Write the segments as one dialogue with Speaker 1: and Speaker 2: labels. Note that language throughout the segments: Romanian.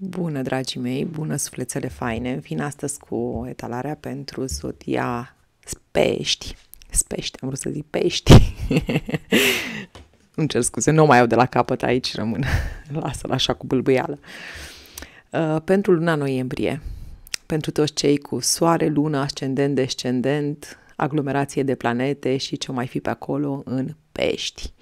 Speaker 1: Bună, dragii mei, bună sufletele faine! Vin astăzi cu etalarea pentru zodia pești. Spești, am vrut să zic pești. Îmi cer scuze, nu mai au de la capăt aici, rămân. Lasă-l așa cu bâlbâială. Uh, pentru luna noiembrie, pentru toți cei cu soare, lună, ascendent, descendent, aglomerație de planete și ce mai fi pe acolo în pești.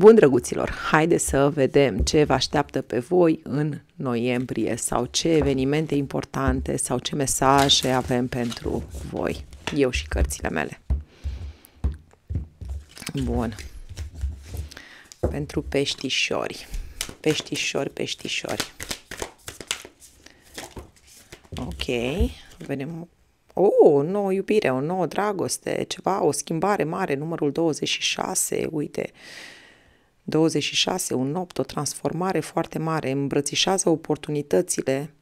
Speaker 1: Bun, drăguților, haide să vedem ce vă așteaptă pe voi în noiembrie sau ce evenimente importante sau ce mesaje avem pentru voi, eu și cărțile mele. Bun. Pentru peștișori. Peștișori, peștișori. Ok. Vedem o oh, nouă iubire, o nouă dragoste, ceva, o schimbare mare, numărul 26, uite, uh, 26, un 8, o transformare foarte mare, îmbrățișează oportunitățile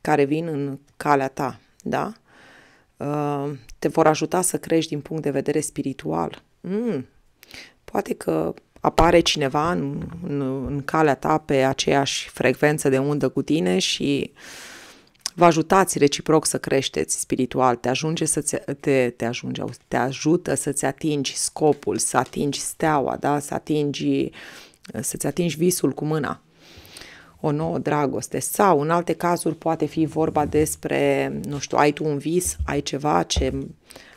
Speaker 1: care vin în calea ta, da? Uh, te vor ajuta să crești din punct de vedere spiritual. Mm. Poate că apare cineva în, în, în calea ta pe aceeași frecvență de undă cu tine și uh, vă ajutați reciproc să creșteți spiritual, te ajunge să -ți, te, te, ajunge, te ajută să-ți atingi scopul, să atingi steaua, da? să atingi, să-ți atingi visul cu mâna, o nouă dragoste. Sau, în alte cazuri, poate fi vorba despre, nu știu, ai tu un vis, ai ceva ce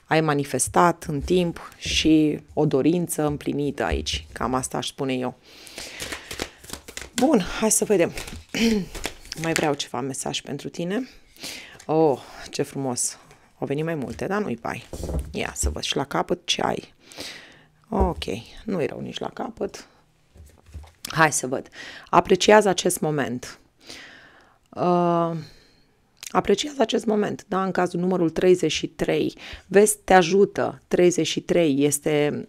Speaker 1: ai manifestat în timp și o dorință împlinită aici. Cam asta aș spune eu. Bun, hai să vedem. Mai vreau ceva mesaj pentru tine. Oh, ce frumos! Au venit mai multe, dar nu-i pai. Ia să văd și la capăt ce ai. Ok, nu erau nici la capăt. Hai să văd. Apreciază acest moment. Uh, apreciază acest moment, da? În cazul numărul 33, vezi, te ajută. 33 este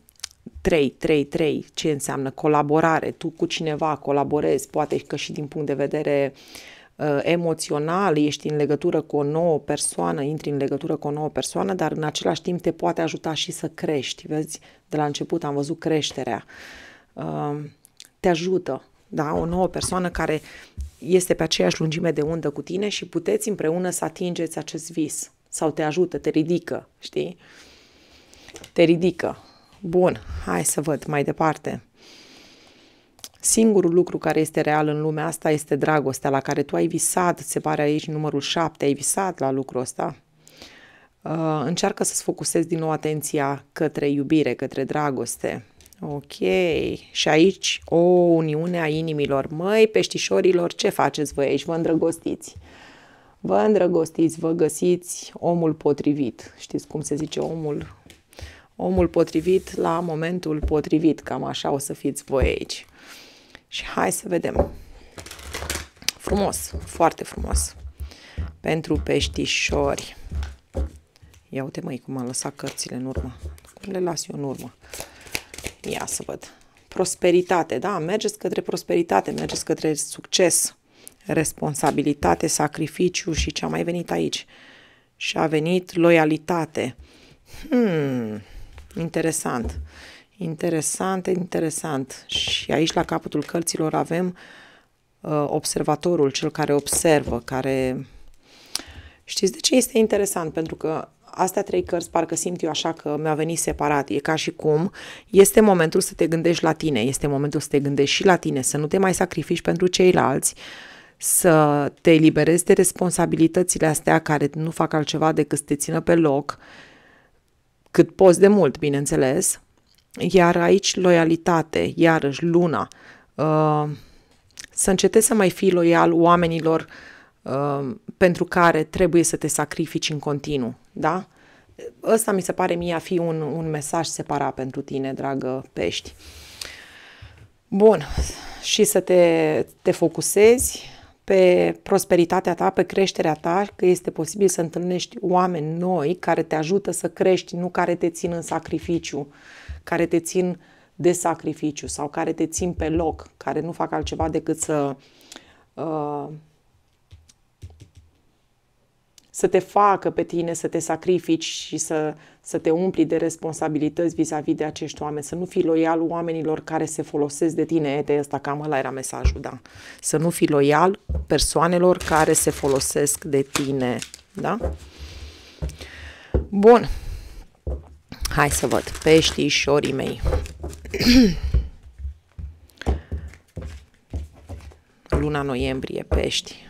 Speaker 1: 3, 3, 3, ce înseamnă colaborare. Tu cu cineva colaborezi, poate că și din punct de vedere uh, Uh, emoțional, ești în legătură cu o nouă persoană, intri în legătură cu o nouă persoană, dar în același timp te poate ajuta și să crești. Vezi, de la început am văzut creșterea. Uh, te ajută, da? O nouă persoană care este pe aceeași lungime de undă cu tine și puteți împreună să atingeți acest vis. Sau te ajută, te ridică, știi? Te ridică. Bun, hai să văd mai departe. Singurul lucru care este real în lumea asta este dragostea la care tu ai visat, se pare aici numărul 7, ai visat la lucrul ăsta. Uh, încearcă să-ți focusezi din nou atenția către iubire, către dragoste. Ok, și aici o uniune a inimilor. Măi, peștișorilor, ce faceți voi aici? Vă îndrăgostiți. Vă îndrăgostiți, vă găsiți omul potrivit. Știți cum se zice omul? Omul potrivit la momentul potrivit, cam așa o să fiți voi aici. Și hai să vedem. Frumos, foarte frumos. Pentru peștișori. Ia uite măi cum am lăsat cărțile în urmă. Cum le las eu în urmă? Ia să văd. Prosperitate, da? Mergeți către prosperitate, mergeți către succes, responsabilitate, sacrificiu și ce a mai venit aici. Și a venit loialitate. Hmm, interesant. Interesant, interesant. Și aici, la capătul cărților, avem uh, observatorul, cel care observă, care... Știți de ce este interesant? Pentru că astea trei cărți parcă simt eu așa că mi-a venit separat. E ca și cum este momentul să te gândești la tine, este momentul să te gândești și la tine, să nu te mai sacrifici pentru ceilalți, să te eliberezi de responsabilitățile astea care nu fac altceva decât să te țină pe loc, cât poți de mult, bineînțeles, iar aici loialitate, iarăși luna, uh, să încetezi să mai fii loial oamenilor uh, pentru care trebuie să te sacrifici în continuu, da? Ăsta mi se pare mie a fi un, un mesaj separat pentru tine, dragă pești. Bun, și să te, te focusezi pe prosperitatea ta, pe creșterea ta, că este posibil să întâlnești oameni noi care te ajută să crești, nu care te țin în sacrificiu. Uh, care te țin de sacrificiu sau care te țin pe loc, care nu fac altceva decât să uh, să te facă pe tine, să te sacrifici și să, să te umpli de responsabilități vis-a-vis de acești oameni, să nu fii loial oamenilor care se folosesc de tine. de ăsta cam ăla era mesajul, da. Să nu fii loial persoanelor care se folosesc de tine, da? Bun. Hai să văd. Peștișorii mei. Luna noiembrie, pești.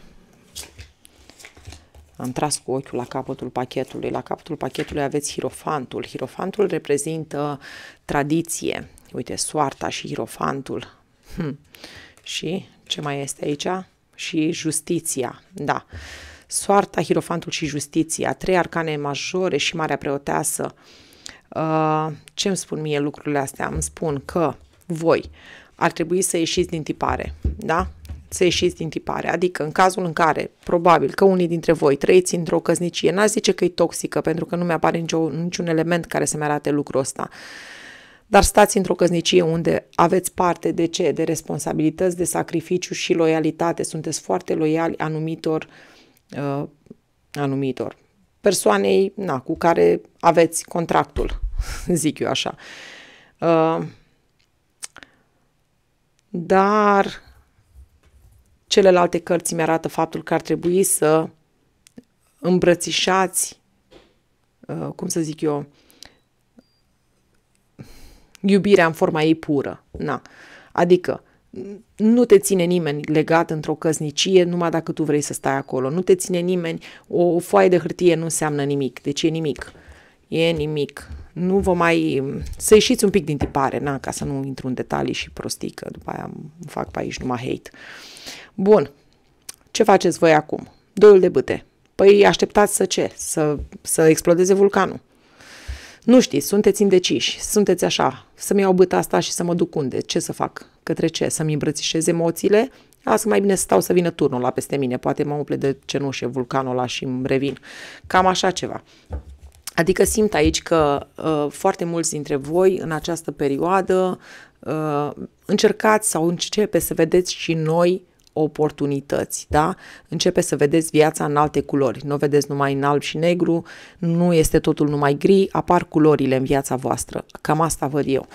Speaker 1: Am tras cu ochiul la capătul pachetului. La capătul pachetului aveți hirofantul. Hirofantul reprezintă tradiție. Uite, soarta și hirofantul. Hm. Și ce mai este aici? Și justiția. Da. Soarta, hirofantul și justiția. Trei arcane majore și Marea Preoteasă. Uh, Uh, ce îmi spun mie lucrurile astea? Îmi spun că voi ar trebui să ieșiți din tipare, da? Să ieșiți din tipare. Adică, în cazul în care, probabil că unii dintre voi trăiți într-o căsnicie, n-aș zice că e toxică, pentru că nu mi-apare nicio, niciun element care să-mi arate lucrul ăsta. Dar stați într-o căsnicie unde aveți parte de ce? De responsabilități, de sacrificiu și loialitate. Sunteți foarte loiali anumitor, uh, anumitor, persoanei na, cu care aveți contractul, zic eu așa. Uh, dar celelalte cărți mi-arată faptul că ar trebui să îmbrățișați, uh, cum să zic eu, iubirea în forma ei pură. Na. Adică, nu te ține nimeni legat într-o căsnicie numai dacă tu vrei să stai acolo. Nu te ține nimeni, o foaie de hârtie nu înseamnă nimic, deci e nimic. E nimic. Nu vă mai... Să ieșiți un pic din tipare, na, ca să nu intru în detalii și prostii, că după aia îmi fac pe aici numai hate. Bun. Ce faceți voi acum? Doiul de bâte. Păi așteptați să ce? Să, să explodeze vulcanul. Nu știți, sunteți indeciși, sunteți așa, să-mi iau bâta asta și să mă duc unde, ce să fac, către ce, să-mi îmbrățișez emoțiile, Asta mai bine stau să vină turnul la peste mine, poate mă umple de cenușe vulcanul ăla și îmi revin. Cam așa ceva. Adică simt aici că uh, foarte mulți dintre voi în această perioadă uh, încercați sau începe să vedeți și noi oportunități, da? Începe să vedeți viața în alte culori, nu vedeți numai în alb și negru, nu este totul numai gri, apar culorile în viața voastră. Cam asta văd eu.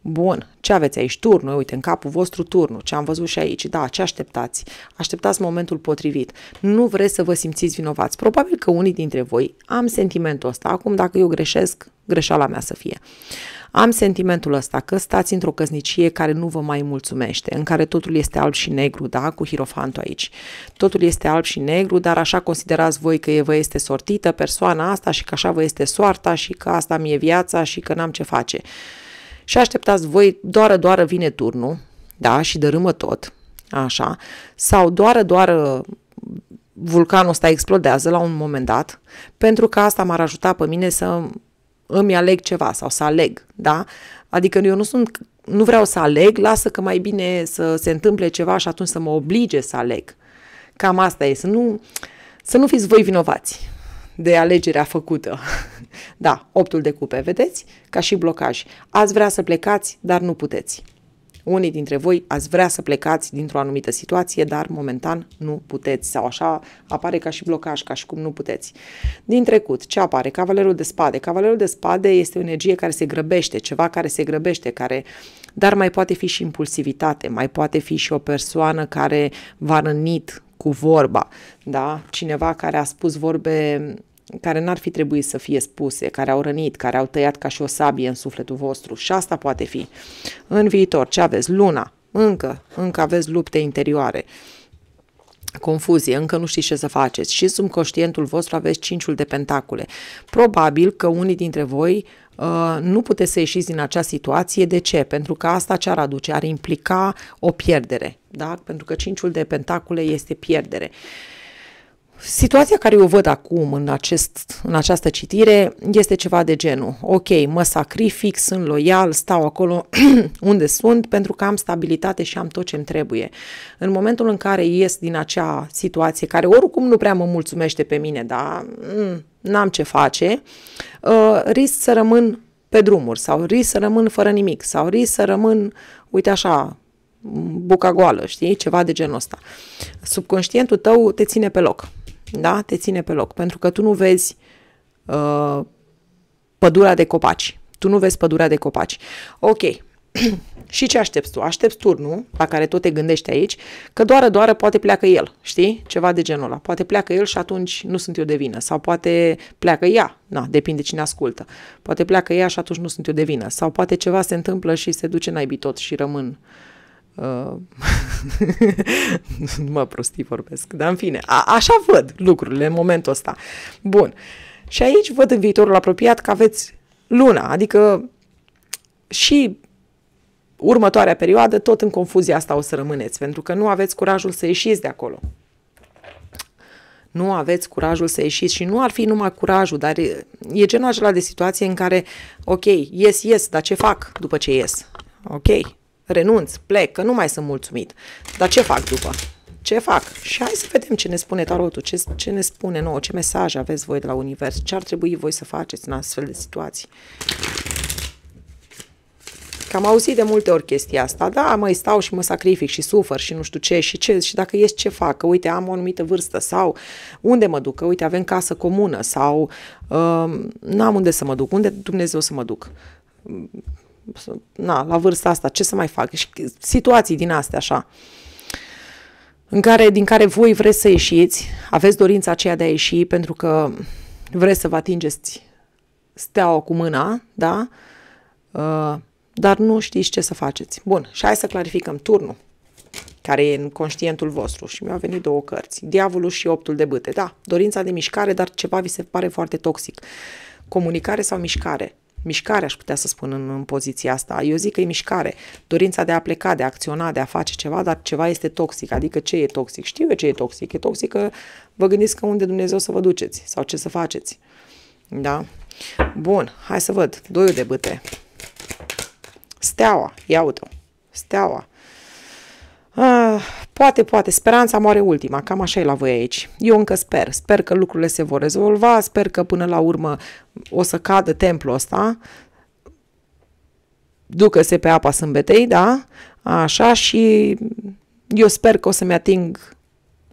Speaker 1: Bun, ce aveți aici? Turnul, uite, în capul vostru turnul, ce am văzut și aici, da, ce așteptați? Așteptați momentul potrivit. Nu vreți să vă simțiți vinovați. Probabil că unii dintre voi am sentimentul ăsta. Acum, dacă eu greșesc, greșeala mea să fie. Uh, am sentimentul ăsta că stați într-o căsnicie care nu vă mai mulțumește, în care totul este alb și negru, da, cu hirofantul aici. Totul este alb și negru, dar așa considerați voi că vă este sortită persoana asta și că așa vă este soarta și că asta mi-e viața și că n-am ce face. Și așteptați voi, doară, doară vine turnul, da, și dărâmă tot, așa, sau doară, doară vulcanul ăsta explodează la un moment dat, pentru că asta m-ar ajuta pe mine să îmi aleg ceva sau să aleg, da? Adică eu nu sunt, nu vreau să aleg, lasă că mai bine să se întâmple ceva și atunci să mă oblige să aleg. Cam asta e, să nu, să nu fiți voi vinovați de alegerea făcută. Da, optul de cupe, vedeți? Ca și blocaj. Ați vrea să plecați, dar nu puteți. Unii dintre voi ați vrea să plecați dintr-o anumită situație, dar momentan nu puteți sau așa apare ca și blocaj, ca și cum nu puteți. Din trecut, ce apare? Cavalerul de spade. Cavalerul de spade este o energie care se grăbește, ceva care se grăbește, care dar mai poate fi și impulsivitate, mai poate fi și o persoană care v-a rănit cu vorba, da? Cineva care a spus vorbe care n-ar fi trebuit să fie spuse, care au rănit, care au tăiat ca și o sabie în sufletul vostru și asta poate fi. În viitor, ce aveți? Luna. Încă, încă aveți lupte interioare confuzie, încă nu știți ce să faceți și conștientul vostru aveți cinciul de pentacule. Probabil că unii dintre voi uh, nu puteți să ieșiți din acea situație. De ce? Pentru că asta ce ar aduce? Ar implica o pierdere, da? Pentru că cinciul de pentacule este pierdere. Uh, Situația care o văd acum în, acest, în această citire este ceva de genul. Ok, mă sacrific, sunt loial, stau acolo unde sunt pentru că am stabilitate și am tot ce-mi trebuie. În momentul în care ies din acea situație, care oricum nu prea mă mulțumește pe mine, dar mm, n-am ce face, uh, risc să rămân pe drumuri sau risc să rămân fără nimic sau risc să rămân, uite așa, buca goală, știi? Ceva de genul ăsta. Subconștientul tău te ține pe loc da? Te ține pe loc, pentru că tu nu vezi uh, pădurea de copaci. Tu nu vezi pădurea de copaci. Ok. și ce aștepți tu? Aștepți turnul, la care tot te gândești aici, că doară, doară poate pleacă el, știi? Ceva de genul ăla. Poate pleacă el și atunci nu sunt eu de vină. Sau poate pleacă ea, na, depinde cine ascultă. Poate pleacă ea și atunci nu sunt eu de vină. Sau poate ceva se întâmplă și se duce naibii tot și rămân uh, Uh, mă prostii vorbesc, dar în fine, a, așa văd lucrurile în momentul ăsta. Bun. Și aici văd în viitorul apropiat că aveți luna, adică și următoarea perioadă tot în confuzia asta o să rămâneți, pentru că nu aveți curajul să ieșiți de acolo. Nu aveți curajul să ieșiți și nu ar fi numai curajul, dar e, e genul acela de situație în care, ok, ies, ies, dar ce fac după ce ies? Ok, renunț, plec, că nu mai sunt mulțumit. Dar ce fac după? Ce fac? Și hai să vedem ce ne spune tarotul, ce, ce ne spune nouă, ce mesaj aveți voi de la univers, ce ar trebui voi să faceți în astfel de situații. Că am auzit de multe ori chestia asta, da, mai stau și mă sacrific și sufăr și nu știu ce și ce și dacă ies ce fac, că uite am o anumită vârstă sau unde mă duc, că uite avem casă comună sau uh, n-am unde să mă duc, unde Dumnezeu să mă duc na, la vârsta asta, ce să mai fac? Și situații din astea așa, în care, din care voi vreți să ieșiți, aveți dorința aceea de a ieși pentru că vreți să vă atingeți steaua cu mâna, da? Uh, dar nu știți ce să faceți. Bun, și hai să clarificăm turnul care e în conștientul vostru și mi-au venit două cărți, Diavolul și Optul de băte. Da, dorința de mișcare, dar ceva vi se pare foarte toxic. Comunicare sau mișcare? mișcare, aș putea să spun în, în poziția asta. Eu zic că e mișcare. Dorința de a pleca, de a acționa, de a face ceva, dar ceva este toxic. Adică ce e toxic? Știu eu ce e toxic. E toxic că vă gândiți că unde Dumnezeu să vă duceți sau ce să faceți. Da? Bun, hai să văd. Doiul de băte. Steaua, ia uite Steaua. Ah, poate, poate, speranța moare ultima, cam așa e la voi aici. Eu încă sper, sper că lucrurile se vor rezolva, sper că până la urmă o să cadă templul ăsta, ducă-se pe apa sâmbetei, da? Așa și eu sper că o să-mi ating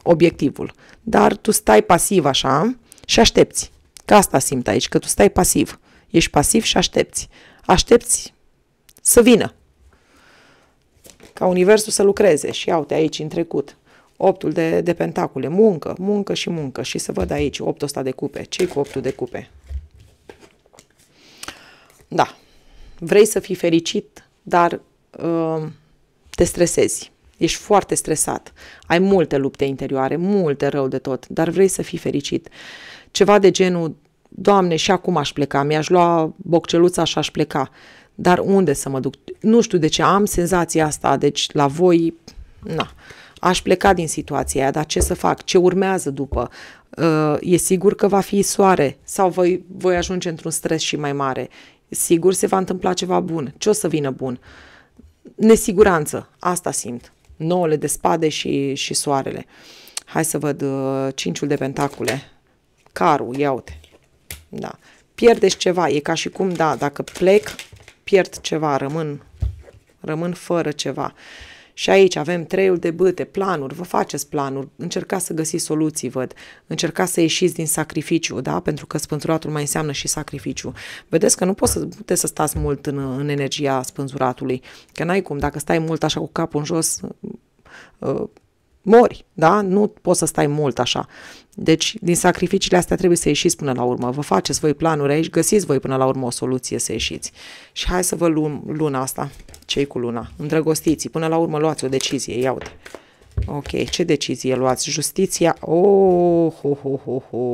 Speaker 1: obiectivul. Dar tu stai pasiv așa și aștepți. Că asta simt aici, că tu stai pasiv. Ești pasiv și aștepți. Aștepți să vină ca universul să lucreze și iau-te aici în trecut. Optul de, de pentacule, muncă, muncă și muncă și să văd aici optul ăsta de cupe. ce cu optul de cupe? Da, vrei să fii fericit, dar uh, te stresezi. Ești foarte stresat, ai multe lupte interioare, multe rău de tot, dar vrei să fii fericit. Ceva de genul, Doamne, și acum aș pleca, mi-aș lua bocceluța și aș pleca. Uh, dar unde să mă duc? Nu știu de ce am senzația asta, deci la voi, na, aș pleca din situația aia, dar ce să fac? Ce urmează după? Uh, e sigur că va fi soare sau voi, voi ajunge într-un stres și mai mare. Sigur se va întâmpla ceva bun. Ce o să vină bun? Nesiguranță, asta simt. Nouăle de spade și, și soarele. Hai să văd uh, cinciul de pentacule. Carul, ia uite. Da. Pierdeți ceva, e ca și cum, da, dacă plec, pierd ceva, rămân, rămân fără ceva. Și aici avem treiul de băte, planuri, vă faceți planuri, încercați să găsiți soluții, văd, încercați să ieșiți din sacrificiu, da? Pentru că spânzuratul mai înseamnă și sacrificiu. Vedeți că nu poți să, puteți să stați mult în, în energia spânzuratului, că n-ai cum, dacă stai mult așa cu capul în jos, uh, mori, da? Nu poți să stai mult așa. Deci, din sacrificiile astea trebuie să ieșiți până la urmă. Vă faceți voi planuri aici, găsiți voi până la urmă o soluție să ieșiți. Și hai să vă luăm luna asta. Cei cu luna? Îndrăgostiți, până la urmă luați o decizie, ia uite. Ok, ce decizie luați? Justiția, oh, ho, ho, ho, ho.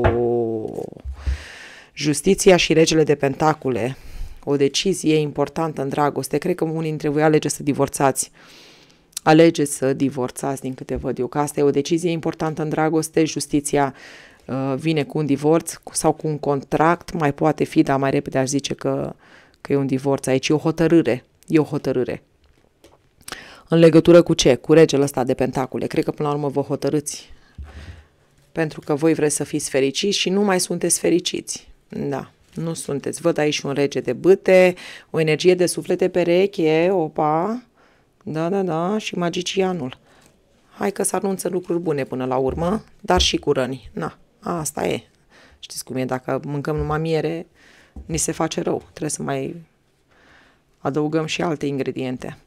Speaker 1: Justiția și regele de pentacule. O decizie importantă în dragoste. Cred că unii dintre voi alege să divorțați. Uh, alegeți să divorțați din câte văd eu, că asta e o decizie importantă în dragoste, justiția uh, vine cu un divorț sau cu un contract, mai poate fi, dar mai repede aș zice că, că e un divorț aici, e o hotărâre, e o hotărâre. În legătură cu ce? Cu regele ăsta de pentacule. Cred că până la urmă vă hotărâți pentru că voi vreți să fiți fericiți și nu mai sunteți fericiți. Da, nu sunteți. Văd aici un rege de bâte, o energie de suflete pereche, opa, da, da, da, și magicianul. Hai că se anunță lucruri bune până la urmă, dar și cu răni. Na, asta e. Știți cum e, dacă mâncăm numai miere, ni se face rău. Trebuie să mai adăugăm și alte ingrediente.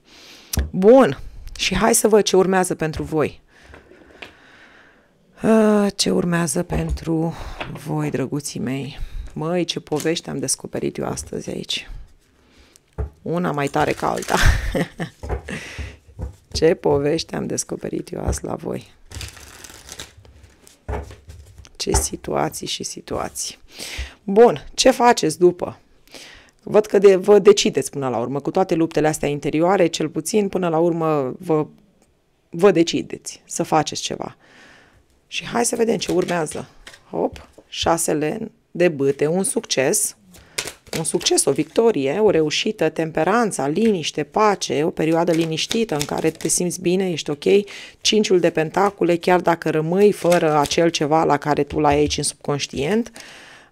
Speaker 1: Bun, și hai să văd ce urmează pentru voi. Ă, ce urmează pentru voi, drăguții mei? Măi, ce povești am descoperit eu astăzi aici. Una mai tare ca alta. Ce povești am descoperit eu azi la voi. Ce situații și situații. Bun, ce faceți după? Văd că de, vă decideți până la urmă, cu toate luptele astea interioare, cel puțin, până la urmă vă, vă decideți să faceți ceva. Și hai să vedem ce urmează. Hop, șasele de bâte, un succes, un succes, o victorie, o reușită, temperanța, liniște, pace, o perioadă liniștită în care te simți bine, ești ok, cinciul de pentacule, chiar dacă rămâi fără acel ceva la care tu l-ai aici în subconștient,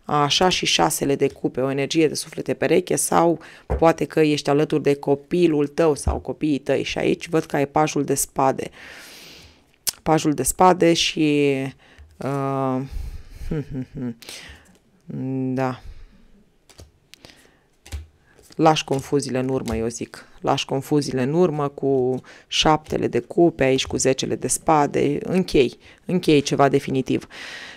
Speaker 1: așa și șasele de cupe, o energie de suflete pereche sau poate că ești alături de copilul tău sau copiii tăi și aici văd că ai pajul de spade. Pajul de spade și... Uh, da, lași confuziile în urmă, eu zic. Lași confuziile în urmă cu șaptele de cupe, aici cu zecele de spade, închei, închei ceva definitiv.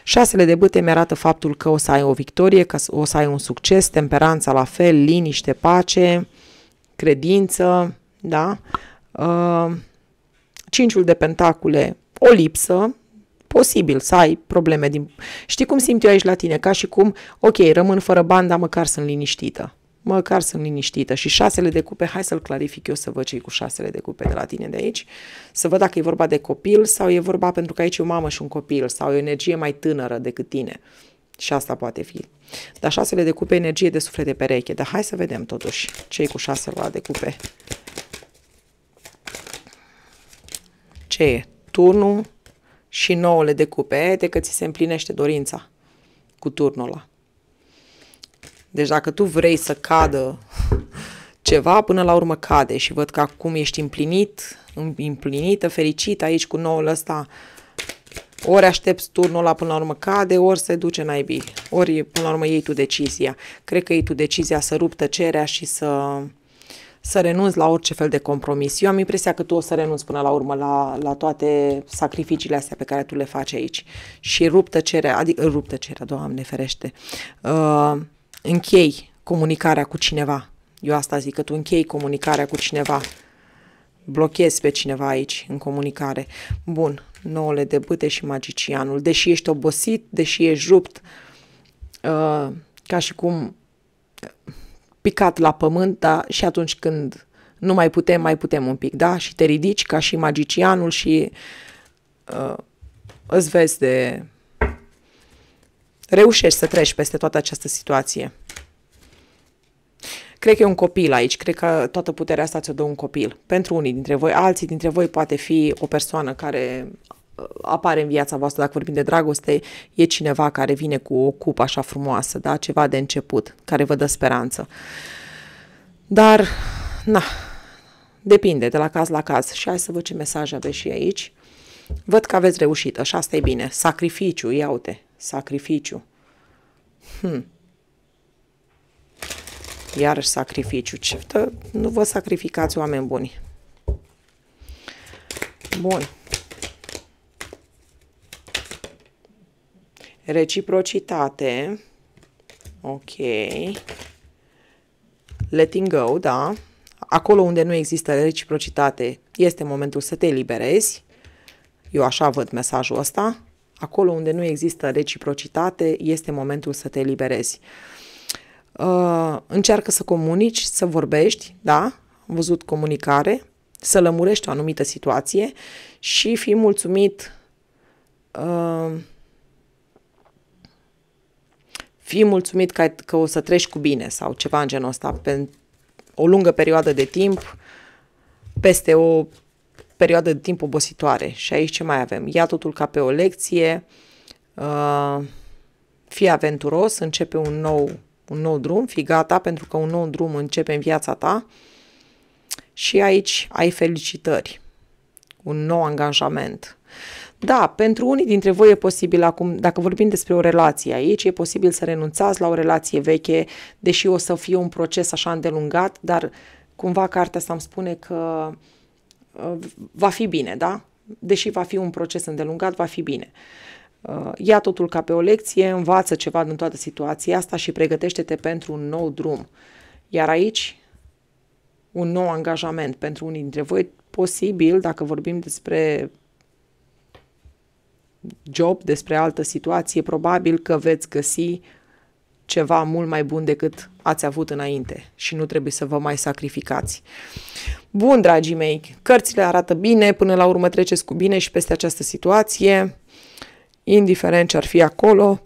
Speaker 1: Șasele de bâte mi-arată faptul că o să ai o victorie, că o să ai un succes, temperanța la fel, liniște, pace, credință, da? Uh, cinciul de pentacule, o lipsă, posibil să ai probleme din... Știi cum simt eu aici la tine? Ca și cum, ok, rămân fără bani, dar măcar sunt liniștită măcar sunt liniștită. Și șasele de cupe, hai să-l clarific eu să văd ce cu șasele de cupe de la tine de aici, să văd dacă e vorba de copil sau e vorba pentru că aici e o mamă și un copil sau e o energie mai tânără decât tine. Și asta poate fi. Dar șasele de cupe, energie de suflet de pereche. Dar hai să vedem totuși ce cu șasele de cupe. Ce e? Turnul și nouăle de cupe, de că ți se împlinește dorința cu turnul ăla. Deci dacă tu vrei să cadă ceva, până la urmă cade și văd că acum ești împlinit, împlinită, fericit aici cu noul ăsta. Ori aștepți turnul ăla până la urmă cade, ori se duce naibii. Ori până la urmă iei tu decizia. Cred că iei tu decizia să rup tăcerea și să să renunți la orice fel de compromis. Eu am impresia că tu o să renunți până la urmă la, la toate sacrificiile astea pe care tu le faci aici. Și rup tăcerea, adică rup tăcerea, Doamne ferește. Uh, închei comunicarea cu cineva. Eu asta zic, că tu închei comunicarea cu cineva. Blochezi pe cineva aici, în comunicare. Bun, nouăle de bâte și magicianul. Deși ești obosit, deși ești rupt, uh, ca și cum uh, picat la pământ, dar și atunci când nu mai putem, mai putem un pic, da? Și te ridici ca și magicianul și uh, îți vezi de reușești să treci peste toată această situație. Cred că e un copil aici, cred că toată puterea asta ți-o dă un copil. Pentru unii dintre voi, alții dintre voi poate fi o persoană care uh, apare în viața voastră, dacă vorbim de dragoste, e cineva care vine cu o cupă așa frumoasă, da? ceva de început, care vă dă speranță. Dar, na, depinde de la caz la caz. Și hai să văd ce mesaj aveți și aici. Văd că aveți reușit, așa, asta e bine. Sacrificiu, iau-te, Sacrificiu. Hmm. Iarăși sacrificiu. Ce, nu vă sacrificați oameni buni. Bun. Reciprocitate. Ok. Letting go, da. Acolo unde nu există reciprocitate, este momentul să te liberezi. Eu așa văd mesajul ăsta acolo unde nu există reciprocitate, este momentul să te eliberezi. Uh, încearcă să comunici, să vorbești, da? Am văzut comunicare, să lămurești o anumită situație și fi mulțumit uh, fii mulțumit că, că o să treci cu bine sau ceva în genul ăsta pe o lungă perioadă de timp peste o perioadă de timp obositoare. Și aici ce mai avem? Ia totul ca pe o lecție, uh, fii aventuros, începe un nou, un nou drum, fii gata pentru că un nou drum începe în viața ta și aici ai felicitări, un nou angajament. Da, pentru unii dintre voi e posibil acum, dacă vorbim despre o relație aici, e posibil să renunțați la o relație veche, deși o să fie un proces așa îndelungat, dar cumva cartea asta îmi spune că uh, Uh, va fi bine, da? Deși va fi un proces îndelungat, va fi bine. Uh, ia totul ca pe o lecție, învață ceva din toată situația asta și pregătește-te pentru un nou drum. Iar aici, un nou angajament pentru unii dintre voi, posibil, dacă vorbim despre job, despre altă situație, probabil că veți găsi ceva mult mai bun decât ați avut înainte și nu trebuie să vă mai sacrificați. Bun, dragii mei, cărțile arată bine, până la urmă treceți cu bine și peste această situație, indiferent ce ar fi acolo,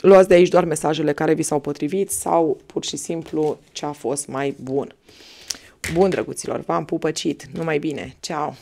Speaker 1: luați de aici doar mesajele care vi s-au potrivit sau pur și simplu ce a fost mai bun. Bun, drăguților, v-am pupăcit, numai bine, ceau!